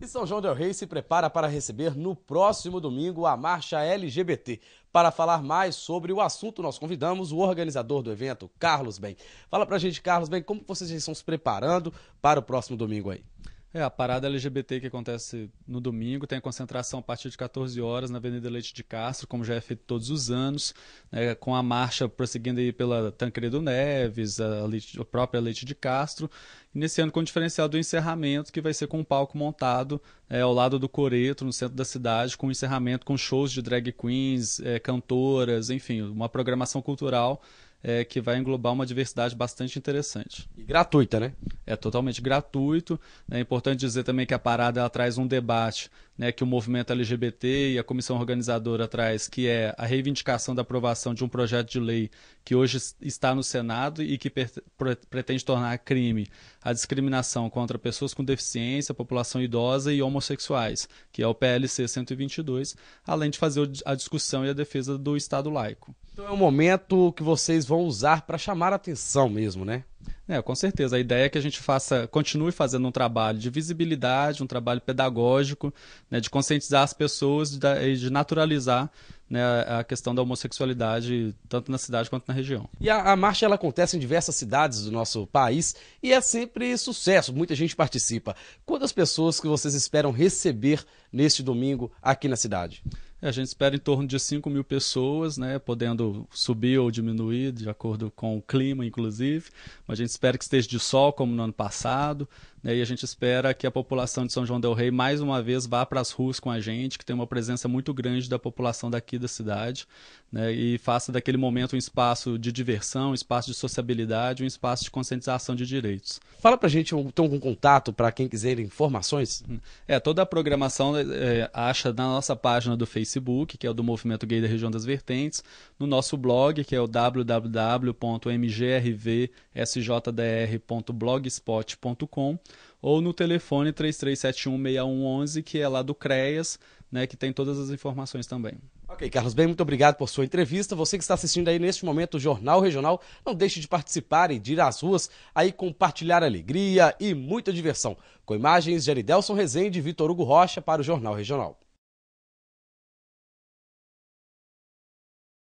E São João Del Rey se prepara para receber no próximo domingo a marcha LGBT. Para falar mais sobre o assunto, nós convidamos o organizador do evento, Carlos Bem. Fala pra gente, Carlos Bem, como vocês estão se preparando para o próximo domingo aí? É, a parada LGBT que acontece no domingo tem a concentração a partir de 14 horas na Avenida Leite de Castro, como já é feito todos os anos, né, com a marcha prosseguindo aí pela Tancredo Neves, a, Leite, a própria Leite de Castro, e nesse ano com o diferencial do encerramento, que vai ser com um palco montado é, ao lado do Coreto, no centro da cidade, com o encerramento com shows de drag queens, é, cantoras, enfim, uma programação cultural é, que vai englobar uma diversidade bastante interessante. E gratuita, né? é totalmente gratuito. Né? É importante dizer também que a parada ela traz um debate né, que o movimento LGBT e a comissão organizadora traz, que é a reivindicação da aprovação de um projeto de lei que hoje está no Senado e que pretende tornar crime a discriminação contra pessoas com deficiência, população idosa e homossexuais, que é o PLC 122, além de fazer a discussão e a defesa do Estado laico. Então é um momento que vocês vão usar para chamar a atenção mesmo, né? É, com certeza. A ideia é que a gente faça, continue fazendo um trabalho de visibilidade, um trabalho pedagógico, né, de conscientizar as pessoas e de naturalizar né, a questão da homossexualidade, tanto na cidade quanto na região. E a, a, marcha ela acontece em diversas cidades do nosso país e é sempre sucesso, muita gente participa. Quantas pessoas que vocês esperam receber neste domingo aqui na cidade? A gente espera em torno de 5 mil pessoas, né, podendo subir ou diminuir, de acordo com o clima, inclusive. Mas a gente espera que esteja de sol, como no ano passado, né, e a gente espera que a população de São João Del Rei, mais uma vez, vá para as ruas com a gente, que tem uma presença muito grande da população daqui da cidade, né, e faça daquele momento um espaço de diversão, um espaço de sociabilidade, um espaço de conscientização de direitos. Fala para a gente, tem algum então, contato para quem quiser informações. É, toda a programação é, é, acha na nossa página do Facebook, que é o do Movimento Gay da Região das Vertentes, no nosso blog, que é o www.mgrvsjdr.blogspot.com ou no telefone 33716111, que é lá do CREAS, né, que tem todas as informações também. Ok, Carlos Bem, muito obrigado por sua entrevista. Você que está assistindo aí neste momento o Jornal Regional, não deixe de participar e de ir às ruas aí compartilhar alegria e muita diversão. Com imagens de Aridelson Rezende e Vitor Hugo Rocha para o Jornal Regional.